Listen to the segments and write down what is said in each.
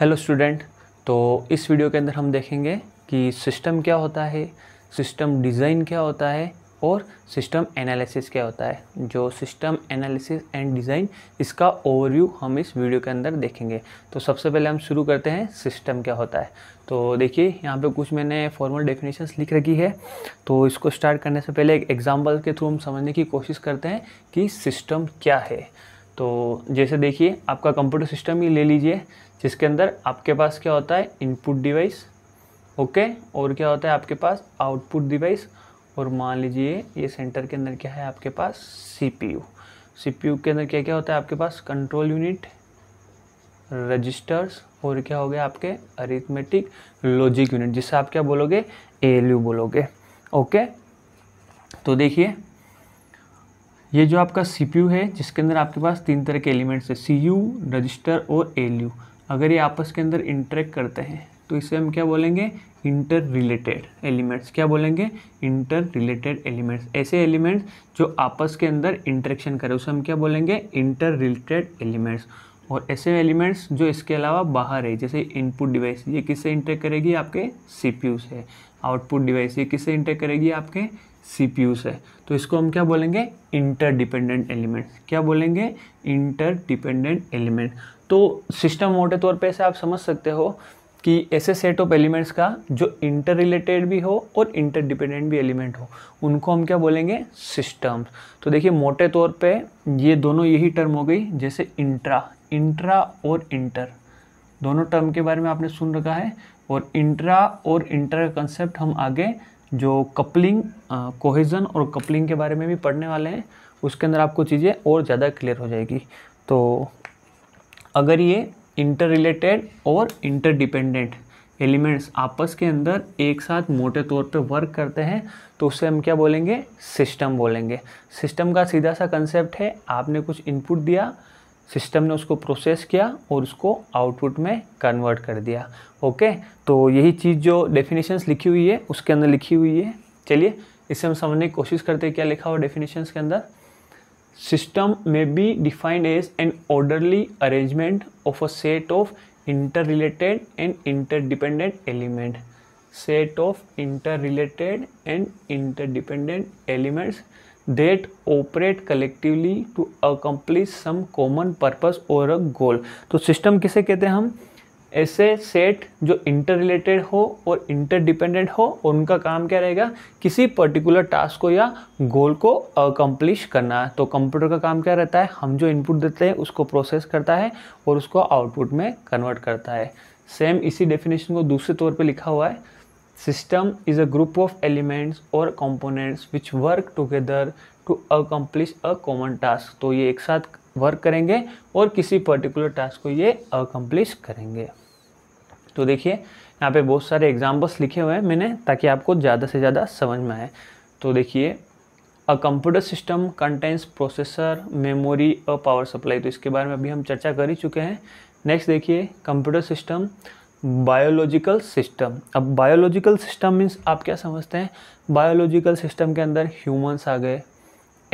Hello student तो इस video के अंदर हम देखेंगे कि सिस्टम क्या होता है सिस्टम डिज़ाइन क्या होता है और सिस्टम एनालिसिस क्या होता है जो सिस्टम एनालिसिस एंड डिज़ाइन इसका ओवरव्यू हम इस वीडियो के अंदर देखेंगे तो सबसे पहले हम शुरू करते हैं सिस्टम क्या होता है तो देखिए यहाँ पे कुछ मैंने फॉर्मल डेफिनेशंस लिख रखी है तो इसको स्टार्ट करने से पहले एक एग्जाम्पल के थ्रू हम समझने की कोशिश करते हैं कि सिस्टम क्या है तो जैसे देखिए आपका कंप्यूटर सिस्टम ही ले लीजिए जिसके अंदर आपके पास क्या होता है इनपुट डिवाइस ओके और क्या होता है आपके पास आउटपुट डिवाइस और मान लीजिए ये सेंटर के अंदर क्या है आपके पास सीपीयू सीपीयू के अंदर क्या क्या होता है आपके पास कंट्रोल यूनिट रजिस्टर्स और क्या हो गया आपके अरिथमेटिक लॉजिक यूनिट जिससे आप क्या बोलोगे ए बोलोगे ओके तो देखिए ये जो आपका सी है जिसके अंदर आपके पास तीन तरह के एलिमेंट्स है सी रजिस्टर और एल अगर ये आपस के अंदर इंटरेक्ट करते हैं तो इसे हम क्या बोलेंगे इंटर रिलेटेड एलिमेंट्स क्या बोलेंगे इंटर रिलेटेड एलिमेंट्स ऐसे एलिमेंट्स जो आपस के अंदर इंटरेक्शन करें उसे हम क्या बोलेंगे इंटर रिलेटेड एलिमेंट्स और ऐसे एलिमेंट्स जो इसके अलावा बाहर है जैसे इनपुट डिवाइस ये किससे इंटरेक्ट करेगी आपके सी से आउटपुट डिवाइस ये किससे इंटरेक्ट करेगी आपके सी से तो इसको हम क्या बोलेंगे इंटरडिपेंडेंट एलिमेंट क्या बोलेंगे इंटरडिपेंडेंट एलिमेंट तो सिस्टम मोटे तौर पे ऐसे आप समझ सकते हो कि ऐसे सेट ऑफ एलिमेंट्स का जो इंटर रिलेटेड भी हो और इंटरडिपेंडेंट भी एलिमेंट हो उनको हम क्या बोलेंगे सिस्टम्स तो देखिए मोटे तौर पे ये दोनों यही टर्म हो गई जैसे इंट्रा इंट्रा और इंटर दोनों टर्म के बारे में आपने सुन रखा है और इंट्रा और इंटर का कंसेप्ट हम आगे जो कपलिंग कोहिजन और कपलिंग के बारे में भी पढ़ने वाले हैं उसके अंदर आपको चीज़ें और ज़्यादा क्लियर हो जाएगी तो अगर ये इंटर रिलेटेड और इंटर डिपेंडेंट एलिमेंट्स आपस के अंदर एक साथ मोटे तौर पे वर्क करते हैं तो उससे हम क्या बोलेंगे सिस्टम बोलेंगे सिस्टम का सीधा सा कंसेप्ट है आपने कुछ इनपुट दिया सिस्टम ने उसको प्रोसेस किया और उसको आउटपुट में कन्वर्ट कर दिया ओके तो यही चीज़ जो डेफिनेशंस लिखी हुई है उसके अंदर लिखी हुई है चलिए इसे हम समझने की कोशिश करते हैं क्या लिखा हुआ डेफिनेशंस के अंदर सिस्टम में be defined as an orderly arrangement of a set of inter related and inter dependent element set of inter related and inter dependent elements that operate collectively to accomplish some common purpose और a गोल तो system किसे कहते हैं हम ऐसे set जो inter related हो और इंटरडिपेंडेंट हो और उनका काम क्या रहेगा किसी पर्टिकुलर टास्क को या गोल को अकम्प्लिश करना तो कंप्यूटर का काम क्या रहता है हम जो इनपुट देते हैं उसको प्रोसेस करता है और उसको आउटपुट में कन्वर्ट करता है सेम इसी डेफिनेशन को दूसरे तौर पे लिखा हुआ है system is a group of elements और components which work together to accomplish a common task तो ये एक साथ वर्क करेंगे और किसी पर्टिकुलर टास्क को ये अकम्प्लिश करेंगे तो देखिए यहाँ पे बहुत सारे एग्जाम्पल्स लिखे हुए हैं मैंने ताकि आपको ज़्यादा से ज़्यादा समझ में आए तो देखिए a computer system contains processor memory a power supply तो इसके बारे में अभी हम चर्चा कर ही चुके हैं नेक्स्ट देखिए कंप्यूटर सिस्टम बायोलॉजिकल सिस्टम अब बायोलॉजिकल सिस्टम मीन्स आप क्या समझते हैं बायोलॉजिकल सिस्टम के अंदर ह्यूमंस आ गए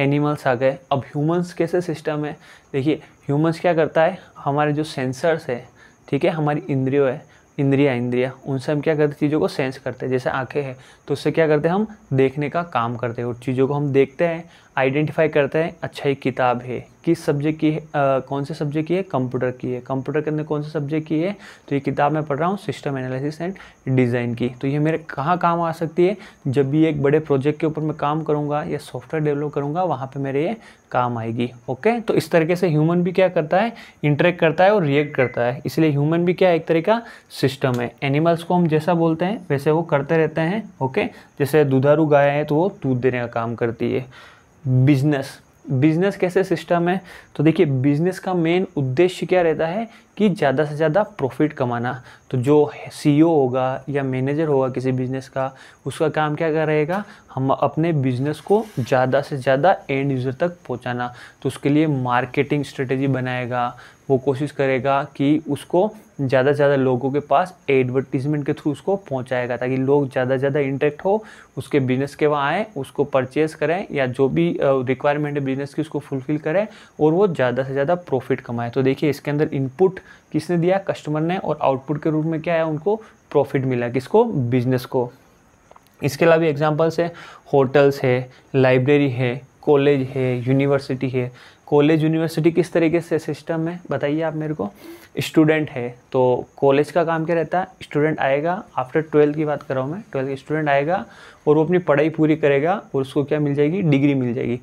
एनिमल्स आ गए अब ह्यूमंस कैसे सिस्टम है देखिए ह्यूमंस क्या करता है हमारे जो सेंसर्स है ठीक है हमारी इंद्रियों है इंद्रिया इंद्रिया उनसे हम क्या करते हैं चीज़ों को सेंस करते हैं जैसे आंखें हैं तो उससे क्या करते हैं हम देखने का काम करते हैं और चीज़ों को हम देखते हैं आइडेंटिफाई करते हैं अच्छा एक किताब है किस सब्जेक्ट की है आ, कौन से सब्जेक्ट की है कंप्यूटर की है कंप्यूटर के अंदर कौन से सब्जेक्ट की है तो ये किताब मैं पढ़ रहा हूँ सिस्टम एनालिसिस एंड डिज़ाइन की तो ये मेरे कहाँ काम आ सकती है जब भी एक बड़े प्रोजेक्ट के ऊपर मैं काम करूँगा या सॉफ्टवेयर डेवलप करूँगा वहाँ पर मेरे ये काम आएगी ओके तो इस तरीके से ह्यूमन भी क्या करता है इंटरेक्ट करता है और रिएक्ट करता है इसलिए ह्यूमन भी क्या एक तरह का सिस्टम है एनिमल्स को हम जैसा बोलते हैं वैसे वो करते रहते हैं ओके जैसे दुधारू गाय है तो वो दूध देने का काम करती है बिजनेस बिजनेस कैसे सिस्टम है तो देखिए बिजनेस का मेन उद्देश्य क्या रहता है कि ज़्यादा से ज़्यादा प्रॉफिट कमाना तो जो सी e होगा या मैनेजर होगा किसी बिज़नेस का उसका काम क्या कर रहेगा हम अपने बिज़नेस को ज़्यादा से ज़्यादा एंड यूज़र तक पहुँचाना तो उसके लिए मार्केटिंग स्ट्रेटेजी बनाएगा वो कोशिश करेगा कि उसको ज़्यादा से ज़्यादा लोगों के पास एडवर्टीजमेंट के थ्रू उसको पहुँचाएगा ताकि लोग ज़्यादा से ज़्यादा इंटरेक्ट हो उसके बिज़नेस के वहाँ आएँ उसको परचेस करें या जो भी रिक्वायरमेंट है बिज़नेस की उसको फुलफ़िल करें और वो ज़्यादा से ज़्यादा प्रॉफिट कमाएँ तो देखिए इसके अंदर इनपुट किसने दिया कस्टमर ने और आउटपुट के रूप में क्या है उनको प्रॉफिट मिला किसको बिजनेस को इसके अलावा एग्जाम्पल्स है होटल्स है लाइब्रेरी है कॉलेज है यूनिवर्सिटी है कॉलेज यूनिवर्सिटी किस तरीके से सिस्टम है बताइए आप मेरे को स्टूडेंट है तो कॉलेज का काम क्या रहता है स्टूडेंट आएगा आफ्टर ट्वेल्थ की बात कर रहा हूँ मैं ट्वेल्थ स्टूडेंट आएगा और वो अपनी पढ़ाई पूरी करेगा और उसको क्या मिल जाएगी डिग्री मिल जाएगी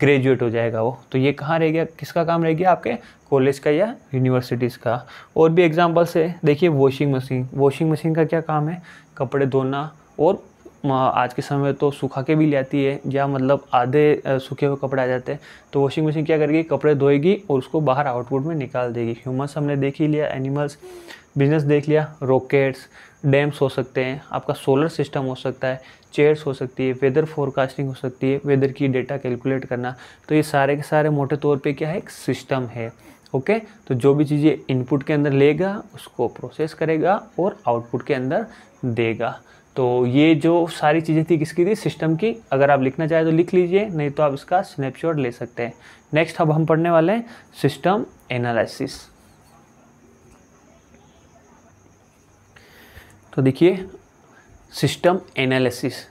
ग्रेजुएट हो जाएगा वो तो ये कहाँ रह गया किसका काम रह गया आपके कॉलेज का या यूनिवर्सिटीज़ का और भी एग्जाम्पल्स है देखिए वॉशिंग मशीन वॉशिंग मशीन का क्या काम है कपड़े धोना और आज के समय तो सुखा के भी ले आती है या मतलब आधे सूखे हुए कपड़े आ जाते हैं तो वॉशिंग मशीन क्या करेगी कपड़े धोएगी और उसको बाहर आउटपुट में निकाल देगी ह्यूमस हमने देख ही लिया एनिमल्स बिजनेस देख लिया रॉकेट्स डैम्स हो सकते हैं आपका सोलर सिस्टम हो सकता है चेयर्स हो सकती है वेदर फोरकास्टिंग हो सकती है वेदर की डेटा कैलकुलेट करना तो ये सारे के सारे मोटे तौर पे क्या है एक सिस्टम है ओके okay? तो जो भी चीज़ें इनपुट के अंदर लेगा उसको प्रोसेस करेगा और आउटपुट के अंदर देगा तो ये जो सारी चीज़ें थी किसकी थी सिस्टम की अगर आप लिखना चाहें तो लिख लीजिए नहीं तो आप इसका स्नैपशॉट ले सकते हैं नेक्स्ट अब हम पढ़ने वाले हैं सिस्टम एनालिसिस तो देखिए सिस्टम एनालिसिस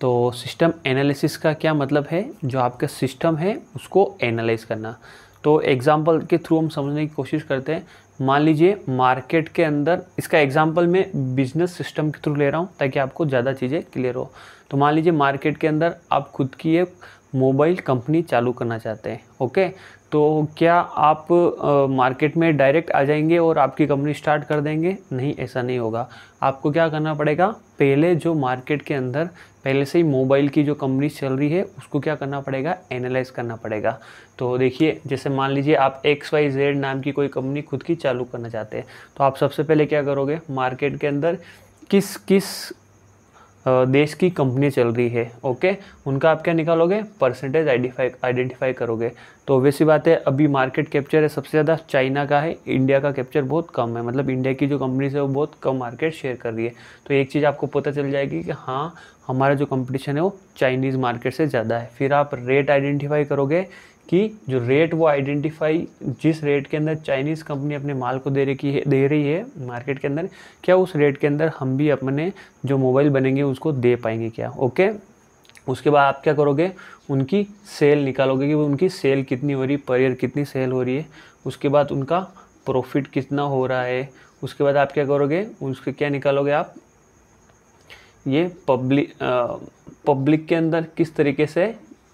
तो सिस्टम एनालिसिस का क्या मतलब है जो आपका सिस्टम है उसको एनालाइज करना तो एग्जाम्पल के थ्रू हम समझने की कोशिश करते हैं मान लीजिए मार्केट के अंदर इसका एग्जाम्पल मैं बिजनेस सिस्टम के थ्रू ले रहा हूँ ताकि आपको ज़्यादा चीज़ें क्लियर हो तो मान लीजिए मार्केट के अंदर आप खुद की एक मोबाइल कंपनी चालू करना चाहते हैं ओके तो क्या आप आ, मार्केट में डायरेक्ट आ जाएंगे और आपकी कंपनी स्टार्ट कर देंगे नहीं ऐसा नहीं होगा आपको क्या करना पड़ेगा पहले जो मार्केट के अंदर पहले से ही मोबाइल की जो कंपनी चल रही है उसको क्या करना पड़ेगा एनालाइज करना पड़ेगा तो देखिए जैसे मान लीजिए आप एक्स वाई जेड नाम की कोई कंपनी खुद की चालू करना चाहते हैं तो आप सबसे पहले क्या करोगे मार्केट के अंदर किस किस देश की कंपनी चल रही है ओके उनका आप क्या निकालोगे परसेंटेज आइडेंटिफाई आइडेंटिफाई करोगे तो वैसी बात है अभी मार्केट कैप्चर है सबसे ज़्यादा चाइना का है इंडिया का कैप्चर बहुत कम है मतलब इंडिया की जो कंपनीज है वो बहुत कम मार्केट शेयर कर रही है तो एक चीज़ आपको पता चल जाएगी कि हाँ हमारा जो कंपटीशन है वो चाइनीज़ मार्केट से ज़्यादा है फिर आप रेट आइडेंटिफाई करोगे कि जो रेट वो आइडेंटिफाई जिस रेट के अंदर चाइनीज़ कंपनी अपने माल को दे रही है दे रही है मार्केट के अंदर क्या उस रेट के अंदर हम भी अपने जो मोबाइल बनेंगे उसको दे पाएंगे क्या ओके उसके बाद आप क्या करोगे उनकी सेल निकालोगे कि उनकी सेल कितनी हो रही है पर ईयर कितनी सेल हो रही है उसके बाद उनका प्रॉफिट कितना हो रहा है उसके बाद आप क्या करोगे उसके क्या निकालोगे आप ये पब्लिक पब्लिक के अंदर किस तरीके से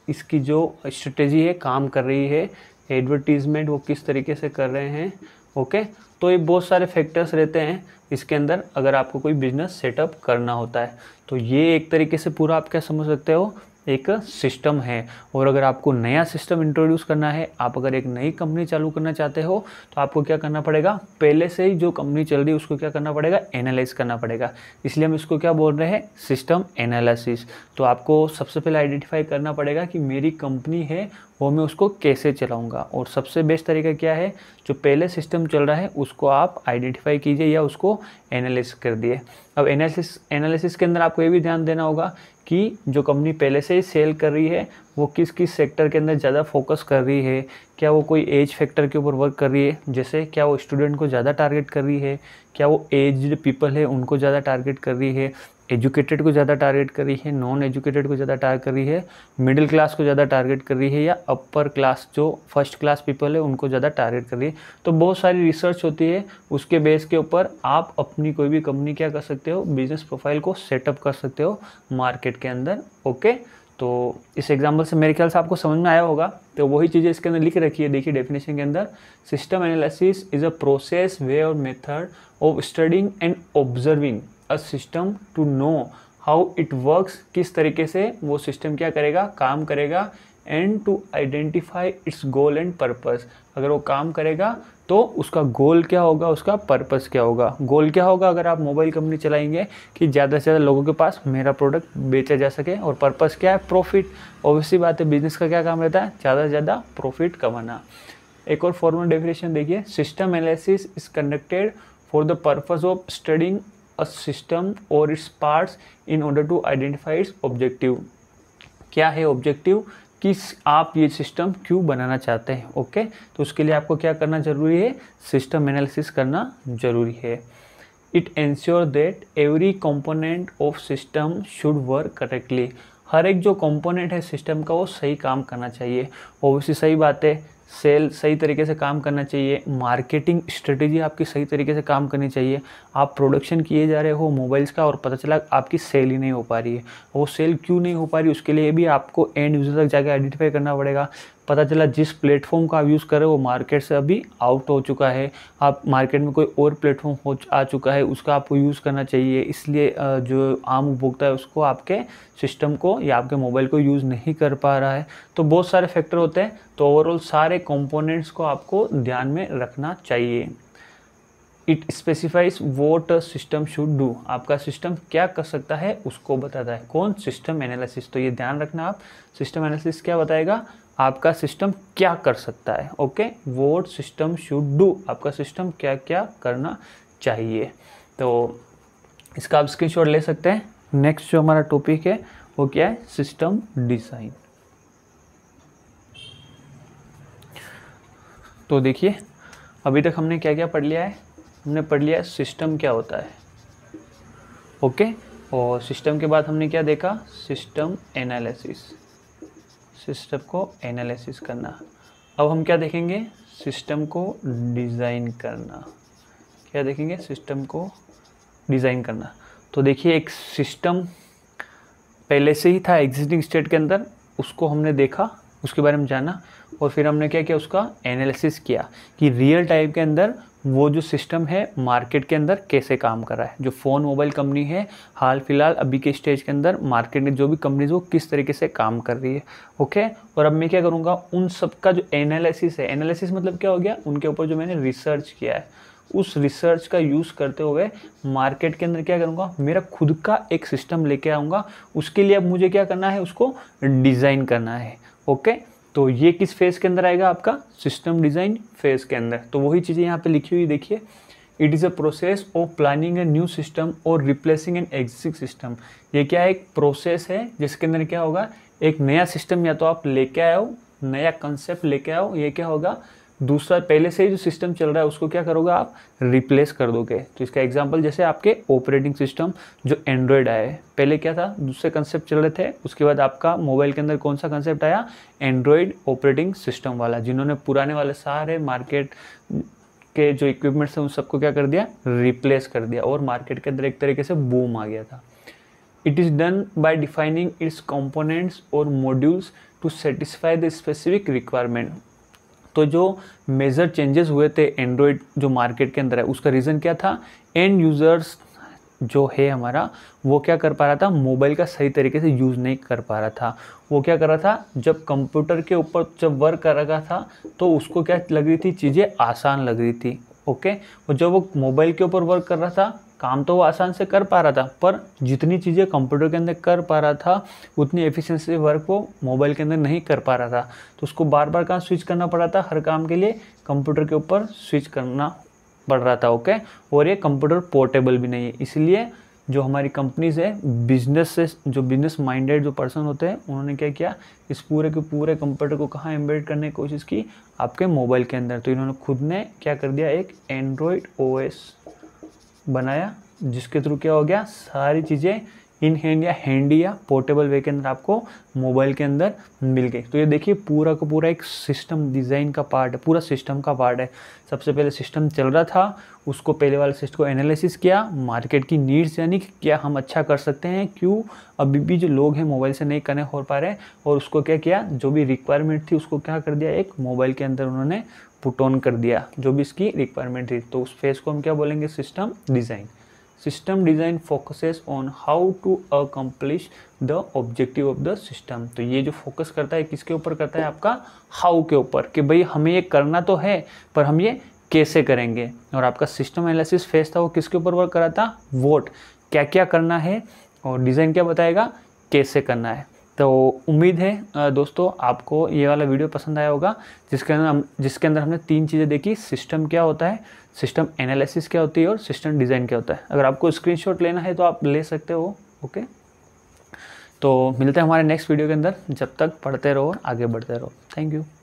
इसकी जो स्ट्रेटेजी है काम कर रही है एडवर्टीज़मेंट वो किस तरीके से कर रहे हैं ओके तो ये बहुत सारे फैक्टर्स रहते हैं इसके अंदर अगर आपको कोई बिजनेस सेटअप करना होता है तो ये एक तरीके से पूरा आप क्या समझ सकते हो एक सिस्टम है और अगर आपको नया सिस्टम इंट्रोड्यूस करना है आप अगर एक नई कंपनी चालू करना चाहते हो तो आपको क्या करना पड़ेगा पहले से ही जो कंपनी चल रही है उसको क्या करना पड़ेगा एनालाइज करना पड़ेगा इसलिए हम इसको क्या बोल रहे हैं सिस्टम एनालिसिस तो आपको सबसे पहले आइडेंटिफाई करना पड़ेगा कि मेरी कंपनी है वो मैं उसको कैसे चलाऊँगा और सबसे बेस्ट तरीका क्या है जो पहले सिस्टम चल रहा है उसको आप आइडेंटिफाई कीजिए या उसको एनालिसिस कर दिए अब एनालिसिस एनालिसिस के अंदर आपको ये भी ध्यान देना होगा कि जो कंपनी पहले से ही सेल कर रही है वो किस किस सेक्टर के अंदर ज़्यादा फोकस कर रही है क्या वो कोई एज फैक्टर के ऊपर वर्क कर रही है जैसे क्या वो स्टूडेंट को ज़्यादा टारगेट कर रही है क्या वो एज पीपल है उनको ज़्यादा टारगेट कर रही है एजुकेटेड को ज़्यादा टारगेट कर रही है नॉन एजुकेटेड को ज़्यादा टारगेट कर रही है मिडिल क्लास को ज़्यादा टारगेट कर रही है या अपर क्लास जो फर्स्ट क्लास पीपल है उनको ज़्यादा टारगेट कर रही है तो बहुत सारी रिसर्च होती है उसके बेस के ऊपर आप अपनी कोई भी कंपनी क्या कर सकते हो बिजनेस प्रोफाइल को सेटअप कर सकते हो मार्केट के अंदर ओके तो इस एग्जाम्पल से मेरे ख्याल से आपको समझ में आया होगा तो वही चीज़ें इसके अंदर लिख रखी है देखिए डेफिनेशन के अंदर system analysis is a process way और method of studying and observing a system to know how it works किस तरीके से वो सिस्टम क्या करेगा काम करेगा and to identify its goal and purpose अगर वो काम करेगा तो उसका गोल क्या होगा उसका पर्पस क्या होगा गोल क्या होगा अगर आप मोबाइल कंपनी चलाएंगे कि ज़्यादा से ज़्यादा लोगों के पास मेरा प्रोडक्ट बेचा जा सके और पर्पस क्या है प्रॉफिट ऑब्वियसली बात है बिजनेस का क्या काम रहता है ज़्यादा से ज़्यादा प्रॉफिट कमाना एक और फॉर्मल डेफिनेशन देखिए system analysis is conducted for the purpose of studying a system और its parts in order to identify its objective क्या है ऑब्जेक्टिव कि आप ये सिस्टम क्यों बनाना चाहते हैं ओके तो उसके लिए आपको क्या करना ज़रूरी है सिस्टम एनालिसिस करना ज़रूरी है it ensure that every component of system should work correctly हर एक जो कंपोनेंट है सिस्टम का वो सही काम करना चाहिए ओबियसली सही बात है सेल सही तरीके से काम करना चाहिए मार्केटिंग स्ट्रेटेजी आपकी सही तरीके से काम करनी चाहिए आप प्रोडक्शन किए जा रहे हो मोबाइल्स का और पता चला आपकी सेल ही नहीं हो पा रही है वो सेल क्यों नहीं हो पा रही उसके लिए भी आपको एंड यूज़र तक जाकर आइडेंटिफाई करना पड़ेगा पता चला जिस प्लेटफॉर्म का आप यूज़ कर रहे हो वो मार्केट से अभी आउट हो चुका है आप मार्केट में कोई और प्लेटफॉर्म हो आ चुका है उसका आपको यूज़ करना चाहिए इसलिए जो आम उपभोक्ता है उसको आपके सिस्टम को या आपके मोबाइल को यूज़ नहीं कर पा रहा है तो बहुत सारे फैक्टर होते हैं तो ओवरऑल सारे कॉम्पोनेंट्स को आपको ध्यान में रखना चाहिए it specifies what system should do आपका सिस्टम क्या कर सकता है उसको बताता है कौन सिस्टम एनालिसिस तो ये ध्यान रखना आप सिस्टम एनालिसिस क्या बताएगा आपका सिस्टम क्या कर सकता है okay what system should do आपका सिस्टम क्या क्या करना चाहिए तो इसका आप शॉट ले सकते हैं नेक्स्ट जो हमारा टॉपिक है वो क्या है सिस्टम डिज़ाइन तो देखिए अभी तक हमने क्या क्या पढ़ लिया है हमने पढ़ लिया है सिस्टम क्या होता है ओके और सिस्टम के बाद हमने क्या देखा सिस्टम एनालिसिस सिस्टम को एनालिसिस करना अब हम क्या देखेंगे सिस्टम को डिज़ाइन करना क्या देखेंगे सिस्टम को डिज़ाइन करना तो देखिए एक सिस्टम पहले से ही था एग्जिस्टिंग स्टेट के अंदर उसको हमने देखा उसके बारे में जाना और फिर हमने क्या किया उसका एनालिसिस किया कि रियल टाइम के अंदर वो जो सिस्टम है मार्केट के अंदर कैसे काम कर रहा है जो फ़ोन मोबाइल कंपनी है हाल फिलहाल अभी के स्टेज के अंदर मार्केट में जो भी कंपनीज वो किस तरीके से काम कर रही है ओके और अब मैं क्या करूँगा उन सब का जो एनालिसिस है एनालिसिस मतलब क्या हो गया उनके ऊपर जो मैंने रिसर्च किया है उस रिसर्च का यूज़ करते हुए मार्केट के अंदर क्या करूँगा मेरा खुद का एक सिस्टम लेके आऊँगा उसके लिए अब मुझे क्या करना है उसको डिज़ाइन करना है ओके तो ये किस फेज़ के अंदर आएगा आपका सिस्टम डिज़ाइन फेज़ के अंदर तो वही चीज़ें यहाँ पे लिखी हुई देखिए it is a process of planning a new system और रिप्लेसिंग एन एग्जिस्टिंग सिस्टम ये क्या है एक प्रोसेस है जिसके अंदर क्या होगा एक नया सिस्टम या तो आप लेके आओ नया कंसेप्ट लेके आओ ये क्या होगा दूसरा पहले से ही जो सिस्टम चल रहा है उसको क्या करोगे आप रिप्लेस कर दोगे तो इसका एग्जांपल जैसे आपके ऑपरेटिंग सिस्टम जो एंड्रॉयड आए पहले क्या था दूसरे कंसेप्ट चल रहे थे उसके बाद आपका मोबाइल के अंदर कौन सा कंसेप्ट आया एंड्रॉयड ऑपरेटिंग सिस्टम वाला जिन्होंने पुराने वाले सारे मार्केट के जो इक्विपमेंट्स हैं उन सबको क्या कर दिया रिप्लेस कर दिया और मार्केट के अंदर एक तरीके से बूम आ गया था it is done by defining its components और modules to satisfy the specific requirement तो जो मेजर चेंजेस हुए थे एंड्रॉयड जो मार्केट के अंदर है उसका रीज़न क्या था एंड यूज़र्स जो है हमारा वो क्या कर पा रहा था मोबाइल का सही तरीके से यूज़ नहीं कर पा रहा था वो क्या कर रहा था जब कंप्यूटर के ऊपर जब वर्क कर रहा था तो उसको क्या लग रही थी चीज़ें आसान लग रही थी ओके और जब वो मोबाइल के ऊपर वर्क कर रहा था काम तो वो आसान से कर पा रहा था पर जितनी चीज़ें कंप्यूटर के अंदर कर पा रहा था उतनी एफिशिएंसी वर्क वो मोबाइल के अंदर नहीं कर पा रहा था तो उसको बार बार कहाँ स्विच करना पड़ रहा था हर काम के लिए कंप्यूटर के ऊपर स्विच करना पड़ रहा था ओके और ये कंप्यूटर पोर्टेबल भी नहीं है इसलिए जो हमारी कंपनीज है बिजनेस से जो बिजनेस माइंडेड जो पर्सन होते हैं उन्होंने क्या किया इस पूरे के पूरे कंप्यूटर को कहाँ एम्बेड करने की कोशिश की आपके मोबाइल के अंदर तो इन्होंने खुद ने क्या कर दिया एक एंड्रॉयड ओएस बनाया जिसके थ्रू क्या हो गया सारी चीज़ें इन हैंड या हैंडी या पोर्टेबल वे के अंदर आपको मोबाइल के अंदर मिल गई तो ये देखिए पूरा का पूरा एक सिस्टम डिज़ाइन का पार्ट है पूरा सिस्टम का पार्ट है सबसे पहले सिस्टम चल रहा था उसको पहले वाले सिस्टम को एनालिसिस किया मार्केट की नीड्स यानी क्या हम अच्छा कर सकते हैं क्यों अभी भी जो लोग हैं मोबाइल से नहीं कनेक्ट हो पा रहे और उसको क्या किया जो भी रिक्वायरमेंट थी उसको क्या कर दिया एक मोबाइल के अंदर उन्होंने पुट ऑन कर दिया जो भी इसकी रिक्वायरमेंट थी तो उस फेज को हम क्या बोलेंगे system design system design focuses on how to accomplish the objective of the system तो ये जो फोकस करता है किसके ऊपर करता है आपका हाउ के ऊपर कि भाई हमें ये करना तो है पर हम ये कैसे करेंगे और आपका सिस्टम एनालिसिस फेज था वो किसके ऊपर वर्क करा था वोट क्या क्या करना है और डिज़ाइन क्या बताएगा कैसे करना है तो उम्मीद है दोस्तों आपको ये वाला वीडियो पसंद आया होगा जिसके अंदर हम जिसके अंदर हमने तीन चीज़ें देखी सिस्टम क्या होता है सिस्टम एनालिसिस क्या होती है और सिस्टम डिज़ाइन क्या होता है अगर आपको स्क्रीनशॉट लेना है तो आप ले सकते हो ओके तो मिलते हैं हमारे नेक्स्ट वीडियो के अंदर जब तक पढ़ते रहो और आगे बढ़ते रहो थैंक यू